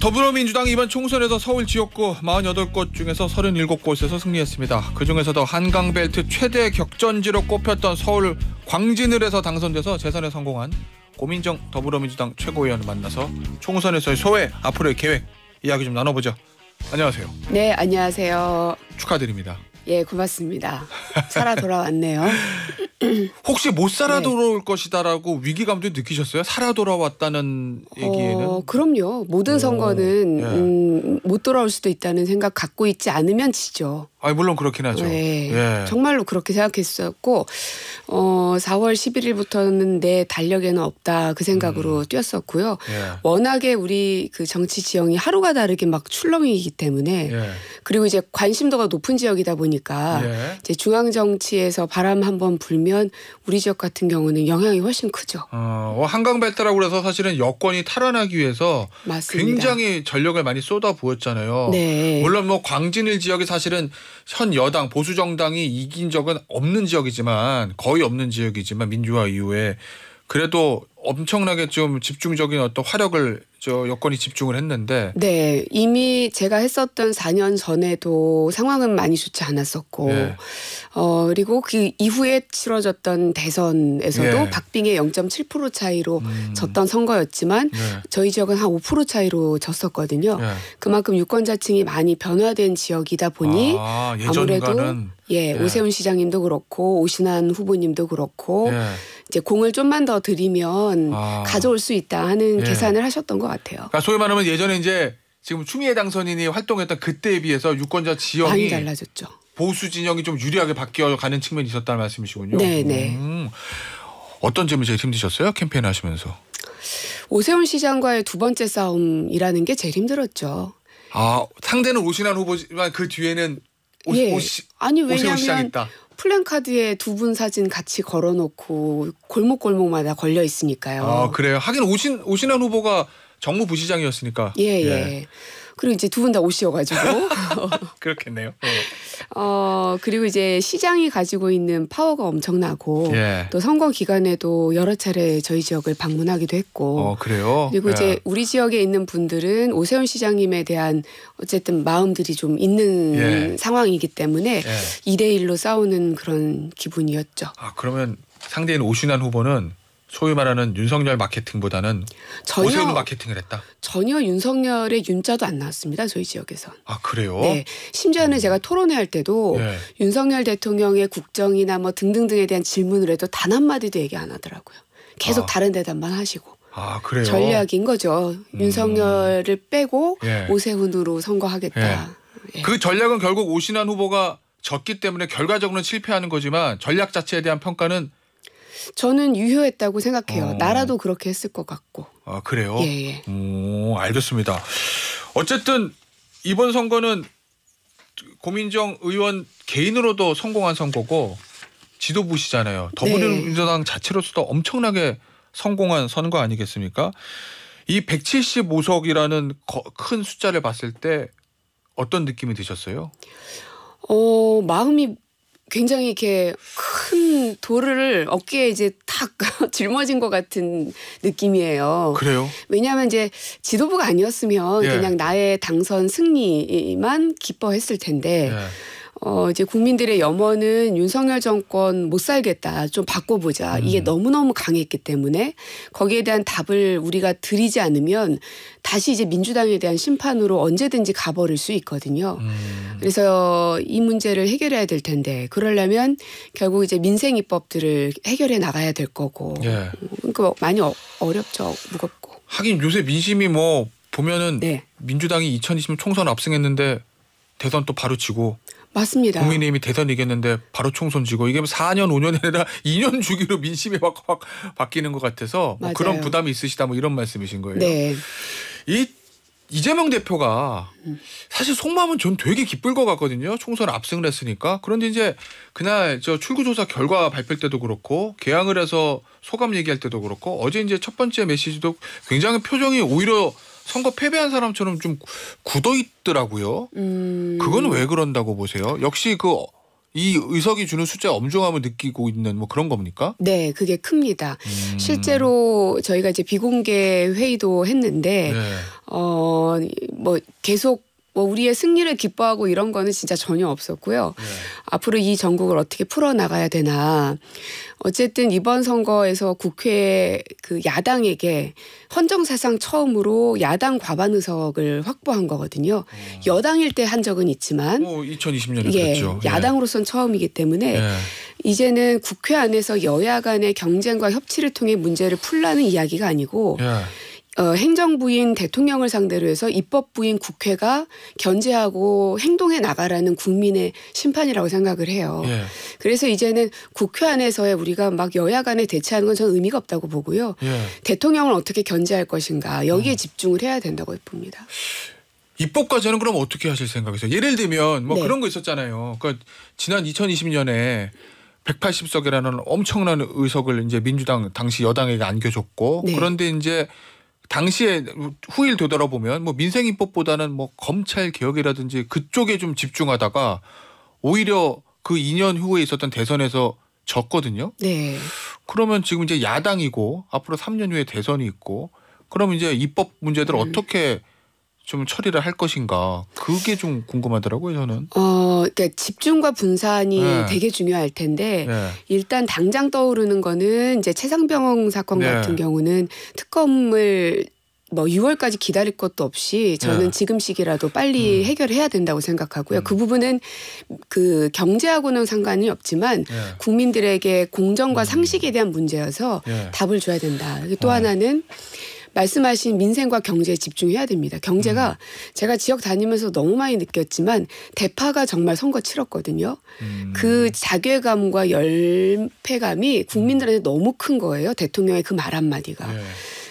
더불어민주당이 이번 총선에서 서울 지역구 48곳 중에서 37곳에서 승리했습니다. 그중에서도 한강벨트 최대 격전지로 꼽혔던 서울 광진을해서 당선돼서 재선에 성공한 고민정 더불어민주당 최고위원을 만나서 총선에서의 소회, 앞으로의 계획 이야기 좀 나눠보죠. 안녕하세요. 네, 안녕하세요. 축하드립니다. 예, 고맙습니다. 살아 돌아왔네요. 혹시 못 살아 네. 돌아올 네. 것이다라고 위기감도 느끼셨어요? 살아 돌아왔다는 얘기에는? 어, 그럼요. 모든 선거는 오, 예. 음, 못 돌아올 수도 있다는 생각 갖고 있지 않으면 지죠. 아, 물론 그렇긴 하죠. 네. 예. 정말로 그렇게 생각했었고, 어, 4월 11일부터는 내 달력에는 없다 그 생각으로 음. 뛰었었고요. 예. 워낙에 우리 그 정치 지형이 하루가 다르게 막 출렁이기 때문에 예. 그리고 이제 관심도가 높은 지역이다 보니까 예. 이제 중앙 정치에서 바람 한 번 불면 우리 지역 같은 경우는 영향이 훨씬 크죠. 어, 뭐 한강 발달라고 그래서 사실은 여권이 탈환하기 위해서 맞습니다. 굉장히 전력을 많이 쏟아 부었잖아요. 네. 물론 뭐 광진일 지역이 사실은 현 여당 보수 정당이 이긴 적은 없는 지역이지만 거의 없는 지역이지만 민주화 이후에 그래도 엄청나게 좀 집중적인 어떤 화력을 저 여건이 집중을 했는데 네 이미 제가 했었던 4년 전에도 상황은 많이 좋지 않았었고 예. 어 그리고 그 이후에 치러졌던 대선에서도 예. 박빙의 0.7% 차이로 음. 졌던 선거였지만 예. 저희 지역은 한 5% 차이로 졌었거든요. 그만큼 유권자층이 많이 변화된 지역이다 보니 아, 무래도 예, 오세훈 시장님도 그렇고 오신환 후보님도 그렇고. 이제 공을 좀만 더 들이면 아. 가져올 수 있다 하는 예. 계산을 하셨던 것 같아요. 그러니까 소위 말하면 예전에 이제 지금 추미애 당선인이 활동했던 그때에 비해서 유권자 지형이 많이 달라졌죠. 보수 진영이 좀 유리하게 바뀌어 가는 측면이 있었다는 말씀이시군요. 네, 네. 음. 어떤 점이 제일 힘드셨어요? 캠페인 하시면서. 오세훈 시장과의 두 번째 싸움이라는 게 제일 힘들었죠. 아 상대는 오신환 후보지만 그 뒤에는 오, 예. 오시, 아니 왜냐하면 플랜카드에 두 분 사진 같이 걸어놓고 골목골목마다 걸려 있으니까요. 아 그래요. 하긴 오신 오신환 후보가 정무부시장이었으니까. 예. 예. 예. 그리고 이제 두 분다 옷이어가지고. 그렇겠네요. 네. 어 그리고 이제 시장이 가지고 있는 파워가 엄청나고 예. 또 선거 기간에도 여러 차례 저희 지역을 방문하기도 했고. 어 그래요. 그리고 이제 예. 우리 지역에 있는 분들은 오세훈 시장님에 대한 어쨌든 마음들이 좀 있는 예. 상황이기 때문에 예. 2대 1로 싸우는 그런 기분이었죠. 아 그러면 상대인 오신환 후보는 소위 말하는 윤석열 마케팅보다는 전혀, 오세훈 마케팅을 했다. 전혀 윤석열의 윤자도 안 나왔습니다. 저희 지역에선. 아 그래요? 네. 심지어는 음. 제가 토론회 할 때도 네. 윤석열 대통령의 국정이나 뭐 등등등에 대한 질문을 해도 단 한마디도 얘기 안 하더라고요. 계속 아. 다른 대답만 하시고. 아, 그래요? 전략인 거죠. 음. 윤석열을 빼고 예. 오세훈으로 선거하겠다. 예. 예. 그 전략은 결국 오신환 후보가 졌기 때문에 결과적으로는 실패하는 거지만 전략 자체에 대한 평가는 저는 유효했다고 생각해요. 어. 나라도 그렇게 했을 것 같고. 아 그래요? 예, 예. 오 알겠습니다. 어쨌든 이번 선거는 고민정 의원 개인으로도 성공한 선거고 지도부시잖아요. 네. 더불어민주당 네. 자체로서도 엄청나게 성공한 선거 아니겠습니까? 이 175석이라는 큰 숫자를 봤을 때 어떤 느낌이 드셨어요? 어, 마음이 굉장히 이렇게 큰 돌을 어깨에 이제 탁 짊어진 것 같은 느낌이에요. 그래요? 왜냐하면 이제 지도부가 아니었으면 예. 그냥 나의 당선 승리만 기뻐했을 텐데. 예. 어, 이제 국민들의 염원은 윤석열 정권 못 살겠다. 좀 바꿔보자. 음. 이게 너무너무 강했기 때문에 거기에 대한 답을 우리가 드리지 않으면 다시 이제 민주당에 대한 심판으로 언제든지 가버릴 수 있거든요. 음. 그래서 이 문제를 해결해야 될 텐데 그러려면 결국 이제 민생 입법들을 해결해 나가야 될 거고. 예. 그러니까 뭐 많이 어, 어렵죠. 무겁고. 하긴 요새 민심이 뭐 보면은 네. 민주당이 2020 총선 압승했는데 대선 또 바로 지고 맞습니다. 국민의힘이 대선 이겼는데 바로 총선 지고 이게 4년 5년이 아라 2년 주기로 민심이 확, 확 바뀌는 것 같아서 뭐 그런 부담이 있으시다 뭐 이런 말씀이신 거예요. 네. 이 이재명 대표가 사실 속마음은 전 되게 기쁠 것 같거든요. 총선 압승을 했으니까. 그런데 이제 그날 저 출구조사 결과 발표 때도 그렇고 개항을 해서 소감 얘기할 때도 그렇고 어제 이제 첫 번째 메시지도 굉장히 표정이 오히려 선거 패배한 사람처럼 좀 굳어 있더라고요. 음. 그건 왜 그런다고 보세요? 역시 그 이 의석이 주는 숫자 엄중함을 느끼고 있는 뭐 그런 겁니까? 네, 그게 큽니다. 음. 실제로 저희가 이제 비공개 회의도 했는데 네. 어뭐 계속 뭐 우리의 승리를 기뻐하고 이런 거는 진짜 전혀 없었고요. 네. 앞으로 이 전국을 어떻게 풀어 나가야 되나. 어쨌든 이번 선거에서 국회 그 야당에게 헌정 사상 처음으로 야당 과반 의석을 확보한 거거든요. 음. 여당일 때 한 적은 있지만 오, 2020년에 예, 그랬죠. 예. 야당으로선 예. 처음이기 때문에 예. 이제는 국회 안에서 여야 간의 경쟁과 협치를 통해 문제를 풀라는 이야기가 아니고 예. 어, 행정부인 대통령을 상대로 해서 입법부인 국회가 견제하고 행동해 나가라는 국민의 심판이라고 생각을 해요. 예. 그래서 이제는 국회 안에서의 우리가 막 여야 간에 대치하는 건 저는 의미가 없다고 보고요. 예. 대통령을 어떻게 견제할 것인가 여기에 음. 집중을 해야 된다고 봅니다. 입법 과제는 그럼 어떻게 하실 생각이세요? 예를 들면 뭐 네. 그런 거 있었잖아요. 그러니까 지난 2020년에 180석이라는 엄청난 의석을 이제 민주당 당시 여당에게 안겨줬고 네. 그런데 이제 당시에 후일 되돌아보면 뭐민생인법보다는뭐 검찰 개혁이라든지 그쪽에 좀 집중하다가 오히려 그 2년 후에 있었던 대선에서 졌거든요. 네. 그러면 지금 이제 야당이고 앞으로 3년 후에 대선이 있고 그럼 이제 입법 문제들 음. 어떻게 좀 처리를 할 것인가 그게 좀 궁금하더라고요 저는. 어, 그러니까 집중과 분산이 네. 되게 중요할 텐데 네. 일단 당장 떠오르는 거는 이제 최상병 원 사건 네. 같은 경우는 특검을 뭐 6월까지 기다릴 것도 없이 저는 네. 지금 시기라도 빨리 음. 해결해야 된다고 생각하고요. 음. 그 부분은 그 경제하고는 상관이 없지만 네. 국민들에게 공정과 음. 상식에 대한 문제여서 네. 답을 줘야 된다. 또 어. 하나는 말씀하신 민생과 경제에 집중해야 됩니다. 경제가 음. 제가 지역 다니면서 너무 많이 느꼈지만 대파가 정말 선거 치렀거든요. 음. 그 자괴감과 열패감이 국민들한테 너무 큰 거예요. 대통령의 그 말 한마디가. 네.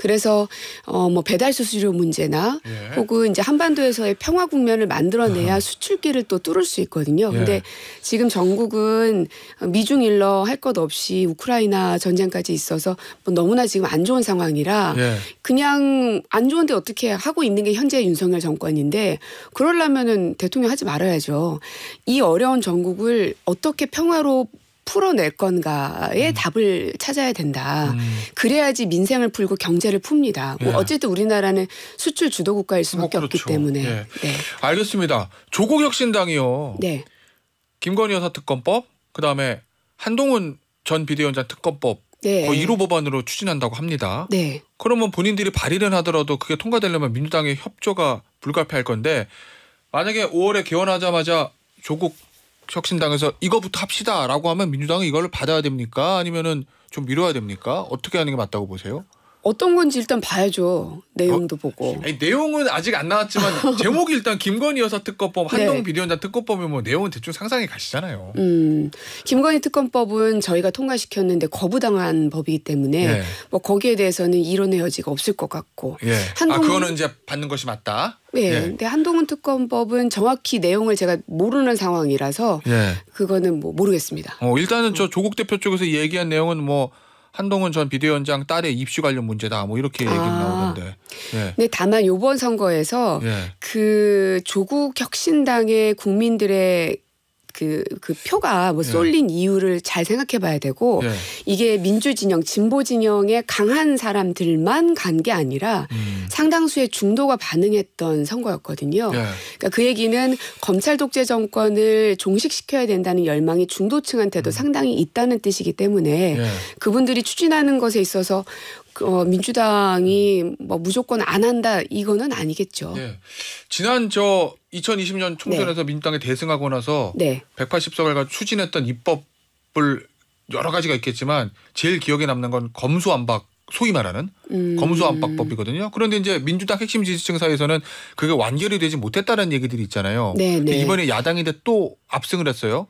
그래서 어뭐 배달 수수료 문제나 예. 혹은 이제 한반도에서의 평화 국면을 만들어내야 아. 수출길을또 뚫을 수 있거든요. 예. 근데 지금 전국은 미중일러 할 것 없이 우크라이나 전쟁까지 있어서 뭐 너무나 지금 안 좋은 상황이라 예. 그냥 안 좋은데 어떻게 하고 있는 게 현재 윤석열 정권인데 그러려면은 대통령 하지 말아야죠. 이 어려운 전국을 어떻게 평화로 풀어낼 건가에 음. 답을 찾아야 된다. 음. 그래야지 민생을 풀고 경제를 풉니다. 뭐 예. 어쨌든 우리나라는 수출 주도 국가일 수밖에 그렇죠. 없기 때문에. 예. 네. 알겠습니다. 조국혁신당이요. 네. 김건희 여사 특검법, 그 다음에 한동훈 전 비대위원장 특검법 네. 거의 1호 법안으로 추진한다고 합니다. 네. 그러면 본인들이 발의를 하더라도 그게 통과되려면 민주당의 협조가 불가피할 건데 만약에 5월에 개원하자마자 조국 혁신당에서 이거부터 합시다라고 하면 민주당은 이걸 받아야 됩니까? 아니면은 좀 미뤄야 됩니까? 어떻게 하는 게 맞다고 보세요? 어떤 건지 일단 봐야죠. 내용도 어? 보고. 아니, 내용은 아직 안 나왔지만 제목이 일단 김건희 여사 특검법, 한동 네. 비리원장 특검법이면 뭐 내용은 대충 상상이 가시잖아요. 음, 김건희 특검법은 저희가 통과시켰는데 거부당한 법이기 때문에 네. 뭐 거기에 대해서는 이론의 여지가 없을 것 같고. 예. 아, 한동훈, 아 그거는 이제 받는 것이 맞다. 예. 예. 근데 한동훈 특검법은 정확히 내용을 제가 모르는 상황이라서 예. 그거는 뭐 모르겠습니다. 어, 일단은 저 조국 대표 쪽에서 얘기한 내용은 뭐. 한동훈 전 비대위원장 딸의 입시 관련 문제다 뭐 이렇게 얘기 아. 나오던데. 네. 네, 다만 이번 선거에서 네. 그 조국 혁신당의 국민들의 그, 그 표가 뭐 예. 쏠린 예. 이유를 잘 생각해 봐야 되고 예. 이게 민주진영, 진보진영의 강한 사람들만 간 게 아니라 음. 상당수의 중도가 반응했던 선거였거든요. 예. 그러니까 그 얘기는 검찰 독재 정권을 종식시켜야 된다는 열망이 중도층한테도 음. 상당히 있다는 뜻이기 때문에 예. 그분들이 추진하는 것에 있어서 그, 어, 민주당이 뭐 무조건 안 한다 이거는 아니겠죠. 네. 지난 저 2020년 총선에서 네. 민주당이 대승하고 나서 네. 180석을 가 추진했던 입법을 여러 가지가 있겠지만 제일 기억에 남는 건 검수안박 소위 말하는 음. 검수안박법이거든요. 그런데 이제 민주당 핵심 지지층 사이에서는 그게 완결이 되지 못했다는 얘기들이 있잖아요. 네, 네. 이번에 야당인데 또 압승을 했어요.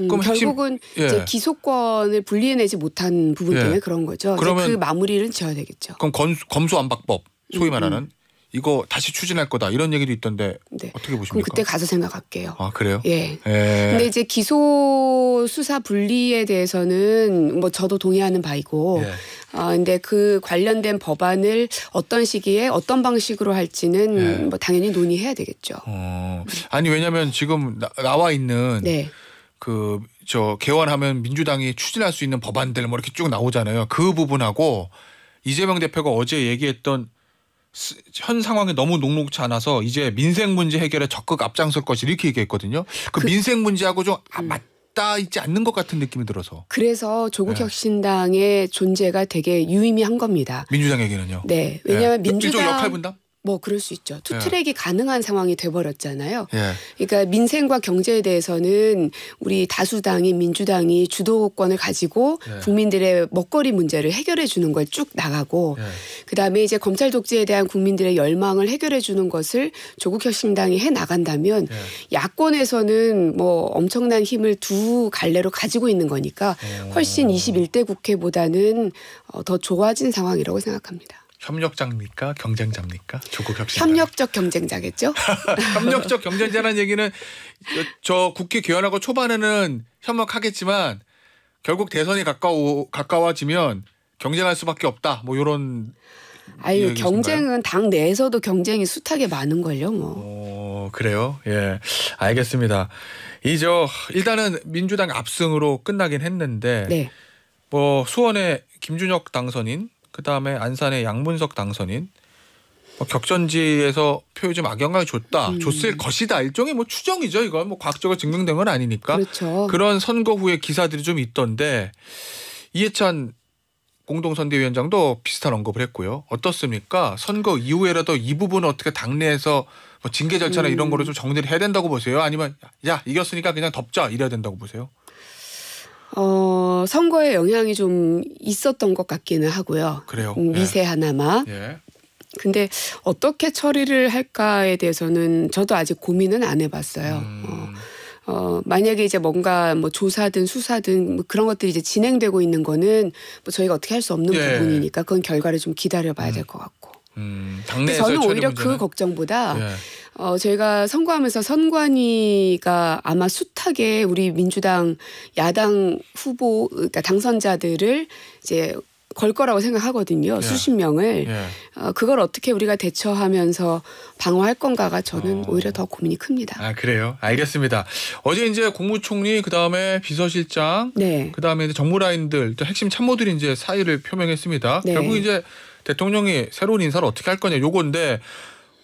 음, 결국은 핵심, 예. 이제 기소권을 분리해내지 못한 부분 예. 때문에 예. 그런 거죠. 그러면 그 마무리를 지어야 되겠죠. 그럼 건 검수안박법 소위 음, 말하는 음. 이거 다시 추진할 거다 이런 얘기도 있던데 네. 어떻게 보십니까? 그럼 그때 가서 생각할게요. 아 그래요? 예. 예. 근데 이제 기소 수사 분리에 대해서는 뭐 저도 동의하는 바이고, 예. 아 근데 그 관련된 법안을 어떤 시기에 어떤 방식으로 할지는 예. 뭐 당연히 논의해야 되겠죠. 어. 아니 왜냐하면 지금 나, 와 있는. 네. 그저개원하면 민주당이 추진할 수 있는 법안들 뭐 이렇게 쭉 나오잖아요. 그 부분하고 이재명 대표가 어제 얘기했던 현 상황이 너무 녹록치 않아서 이제 민생 문제 해결에 적극 앞장설 것이 이렇게 얘기했거든요. 그, 그 민생 문제하고 좀 아, 음. 맞. 다 있지 않는 것 같은 느낌이 들어서. 그래서 조국혁신당의 네. 존재가 되게 유의미한 겁니다. 민주당에게는요. 네, 왜냐하면 네. 민주당 역할 분담. 뭐 그럴 수 있죠. 투 트랙이 예. 가능한 상황이 돼버렸잖아요. 예. 그러니까 민생과 경제에 대해서는 우리 다수당인 민주당이 주도권을 가지고 예. 국민들의 먹거리 문제를 해결해 주는 걸 쭉 나가고 예. 그다음에 이제 검찰 독재에 대한 국민들의 열망을 해결해 주는 것을 조국 혁신당이 해 나간다면 예. 야권에서는 뭐 엄청난 힘을 두 갈래로 가지고 있는 거니까 음. 훨씬 21대 국회보다는 어, 더 좋아진 상황이라고 생각합니다. 협력자입니까? 경쟁자입니까? 조국 혁신. 협력적 경쟁자겠죠? 협력적 경쟁자라는 얘기는 저 국회 개헌하고 초반에는 협력하겠지만 결국 대선이 가까워 가까워지면 경쟁할 수밖에 없다. 뭐 요런 아유 경쟁은 당 내에서도 경쟁이 숱하게 많은 걸요, 뭐. 어, 그래요? 예. 알겠습니다. 이 저 일단은 민주당 압승으로 끝나긴 했는데 네. 뭐 수원의 김준혁 당선인 그다음에 안산의 양문석 당선인 뭐 격전지에서 표의 좀 악영향을 줬다, 음. 줬을 것이다. 일종의 뭐 추정이죠. 이건 뭐 과학적으로 증명된 건 아니니까. 그렇죠. 그런 선거 후에 기사들이 좀 있던데 이해찬 공동선대위원장도 비슷한 언급을 했고요. 어떻습니까? 선거 이후에라도 이 부분은 어떻게 당내에서 뭐 징계 절차나 음. 이런 거를 좀 정리를 해야 된다고 보세요? 아니면 야 이겼으니까 그냥 덮자 이래야 된다고 보세요? 어, 선거에 영향이 좀 있었던 것 같기는 하고요. 그래요. 음, 예. 미세 하나마. 예. 근데 어떻게 처리를 할까에 대해서는 저도 아직 고민은 안 해봤어요. 음. 어, 어, 만약에 이제 뭔가 뭐 조사든 수사든 뭐 그런 것들이 이제 진행되고 있는 거는 뭐 저희가 어떻게 할 수 없는 예. 부분이니까 그건 결과를 좀 기다려봐야 음. 될것 같고. 음, 저는 오히려 문제는? 그 걱정보다 예. 어, 저희가 선거하면서 선관위가 아마 숱하게 우리 민주당 야당 후보, 그러니까 당선자들을 이제 걸 거라고 생각하거든요. 예. 수십 명을. 예. 어, 그걸 어떻게 우리가 대처하면서 방어할 건가가 저는 어. 오히려 더 고민이 큽니다. 아, 그래요? 알겠습니다. 어제 이제 국무총리, 그 다음에 비서실장, 네. 그 다음에 정무라인들, 또 핵심 참모들이 이제 사의를 표명했습니다. 네. 결국 이제 대통령이 새로운 인사를 어떻게 할 거냐 요건데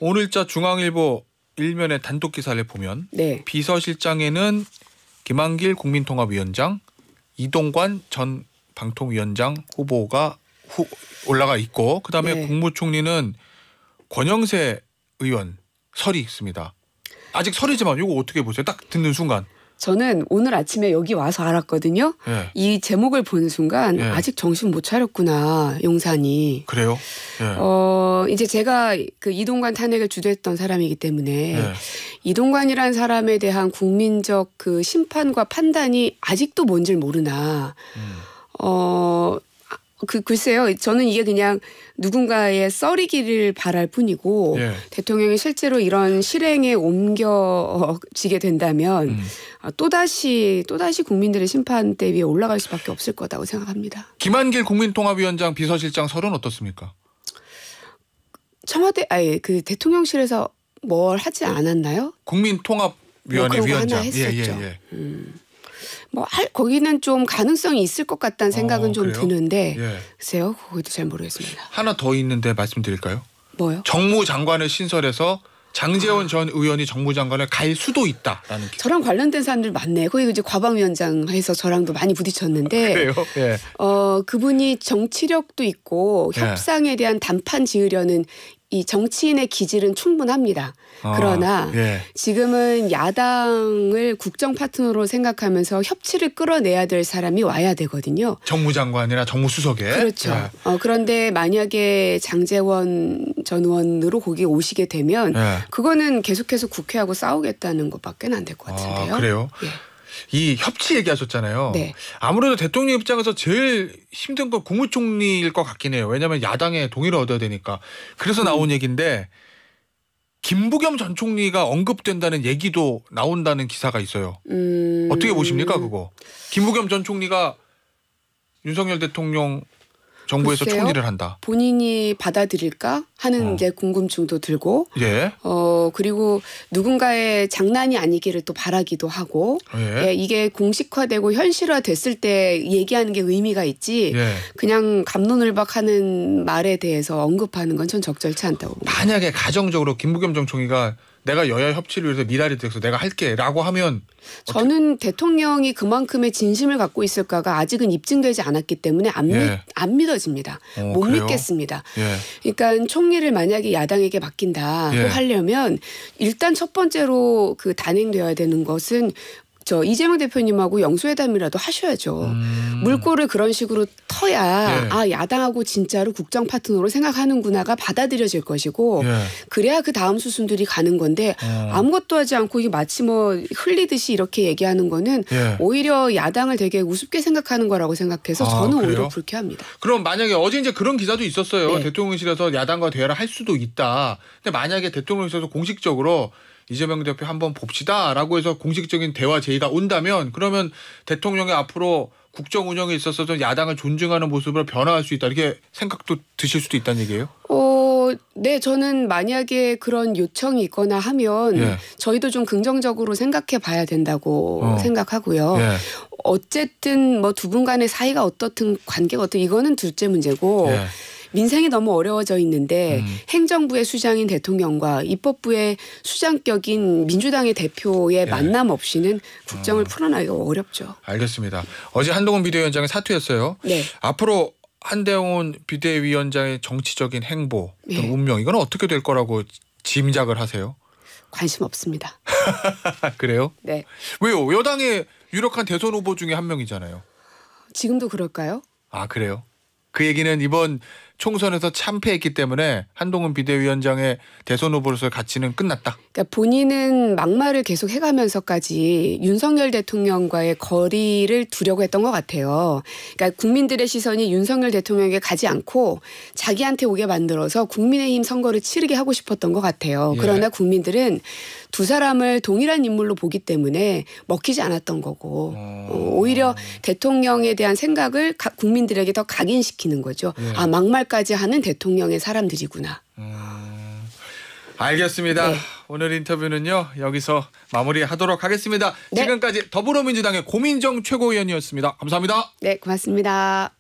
오늘자 중앙일보 일면의 단독 기사를 보면 네. 비서실장에는 김한길 국민통합위원장, 이동관 전 방통위원장 후보가 후, 올라가 있고 그다음에 네. 국무총리는 권영세 의원 설이 있습니다. 아직 설이지만 이거 어떻게 보세요? 딱 듣는 순간. 저는 오늘 아침에 여기 와서 알았거든요. 예. 이 제목을 보는 순간 예. 아직 정신 못 차렸구나 용산이. 그래요? 예. 어 이제 제가 그 이동관 탄핵을 주도했던 사람이기 때문에 예. 이동관이란 사람에 대한 국민적 그 심판과 판단이 아직도 뭔지 모르나. 음. 어그 글쎄요. 저는 이게 그냥 누군가의 썰이기를 바랄 뿐이고 예. 대통령이 실제로 이런 실행에 옮겨지게 된다면 음. 아, 또다시 또다시 국민들의 심판대 위에 올라갈 수밖에 없을 거라고 생각합니다. 김한길 국민통합위원장 비서실장 설은 어떻습니까? 청와대 아예 그 대통령실에서 뭘 하지 예. 않았나요? 국민통합위원회 뭐 위원장 하나 예, 예, 했었죠. 예, 예, 음. 뭐 할, 거기는 좀 가능성이 있을 것 같다는 어, 생각은 어, 좀 드는데 예. 글쎄요 거기도 잘 모르겠습니다. 하나 더 있는데 말씀드릴까요? 뭐요? 정무 장관을 신설해서 장재원 아. 전 의원이 정무장관을 갈 수도 있다라는. 저랑 관련된 사람들 많네. 거기 이제 과방위원장해서 저랑도 많이 부딪혔는데. 아, 그래요? 예. 어 그분이 정치력도 있고 예. 협상에 대한 단판 지으려는 이 정치인의 기질은 충분합니다. 아, 그러나 예. 지금은 야당을 국정 파트너로 생각하면서 협치를 끌어내야 될 사람이 와야 되거든요. 정무장관이나 정무수석에. 그렇죠. 예. 어, 그런데 만약에 장재원 전 의원으로 거기 오시게 되면 예. 그거는 계속해서 국회하고 싸우겠다는 것밖에는 안될것 아, 같은데요. 아, 그래요? 예. 이 협치 얘기하셨잖아요. 네. 아무래도 대통령 입장에서 제일 힘든 건 국무총리일 것 같긴 해요. 왜냐하면 야당의 동의를 얻어야 되니까. 그래서 음. 나온 음. 얘기인데 김부겸 전 총리가 언급된다는 얘기도 나온다는 기사가 있어요. 음... 어떻게 보십니까 그거? 김부겸 전 총리가 윤석열 대통령 정부에서 글쎄요? 총리를 한다. 본인이 받아들일까 하는 어. 이제 궁금증도 들고. 예. 어 그리고 누군가의 장난이 아니기를 또 바라기도 하고. 예. 예 이게 공식화되고 현실화됐을 때 얘기하는 게 의미가 있지. 예. 그냥 감론을박하는 말에 대해서 언급하는 건 전 적절치 않다고. 봅니다. 만약에 가정적으로 김부겸 정총리가 내가 여야 협치를 위해서 미랄이 돼서 내가 할게라고 하면 저는 대통령이 그만큼의 진심을 갖고 있을까가 아직은 입증되지 않았기 때문에 안, 예. 믿, 안 믿어집니다. 어, 못 그래요? 믿겠습니다. 예. 그러니까 총리를 만약에 야당에게 맡긴다고 예. 하려면 일단 첫 번째로 그 단행되어야 되는 것은 저 이재명 대표님하고 영수회담이라도 하셔야죠. 음. 물꼬를 그런 식으로 터야 예. 아 야당하고 진짜로 국정 파트너로 생각하는구나가 받아들여질 것이고 예. 그래야 그 다음 수순들이 가는 건데 어. 아무것도 하지 않고 이게 마치 뭐 흘리듯이 이렇게 얘기하는 거는 예. 오히려 야당을 되게 우습게 생각하는 거라고 생각해서 아, 저는 그래요? 오히려 불쾌합니다. 그럼 만약에 어제 이제 그런 기사도 있었어요. 네. 대통령실에서 야당과 대화를 할 수도 있다. 근데 만약에 대통령실에서 공식적으로 이재명 대표 한번 봅시다라고 해서 공식적인 대화 제의가 온다면 그러면 대통령이 앞으로 국정 운영에 있어서 도 야당을 존중하는 모습으로 변화할 수 있다 이렇게 생각도 드실 수도 있다는 얘기예요? 어, 네 저는 만약에 그런 요청이 있거나 하면 예. 저희도 좀 긍정적으로 생각해 봐야 된다고 어. 생각하고요. 예. 어쨌든 뭐 두 분 간의 사이가 어떻든 관계가 어떻든 이거는 둘째 문제고. 예. 민생이 너무 어려워져 있는데 음. 행정부의 수장인 대통령과 입법부의 수장격인 민주당의 대표의 예. 만남 없이는 국정을 어. 아. 풀어나기가 어렵죠. 알겠습니다. 어제 한동훈 비대위원장이 사퇴했어요. 네. 앞으로 한대웅 비대위원장의 정치적인 행보, 예. 운명 이건 어떻게 될 거라고 짐작을 하세요? 관심 없습니다. 그래요? 네. 왜요? 여당의 유력한 대선 후보 중에 한 명이잖아요. 지금도 그럴까요? 아 그래요? 그 얘기는 이번 총선에서 참패했기 때문에 한동훈 비대위원장의 대선 후보로서의 가치는 끝났다. 그러니까 본인은 막말을 계속 해가면서까지 윤석열 대통령과의 거리를 두려고 했던 것 같아요. 그러니까 국민들의 시선이 윤석열 대통령에게 가지 않고 자기한테 오게 만들어서 국민의힘 선거를 치르게 하고 싶었던 것 같아요. 예. 그러나 국민들은 두 사람을 동일한 인물로 보기 때문에 먹히지 않았던 거고 어, 오. 히려 어. 대통령에 대한 생각을 국민들에게 더 각인시키는 거죠. 예. 아 막말 인터까지 하는 대통령의 사람들이구나. 음, 알겠습니다. 네. 오늘 인터뷰는요 여기서 마무리하도록 하겠습니다. 네. 지금까지 더불어민주당의 고민정 최고위원이었습니다. 감사합니다. 네, 고맙습니다.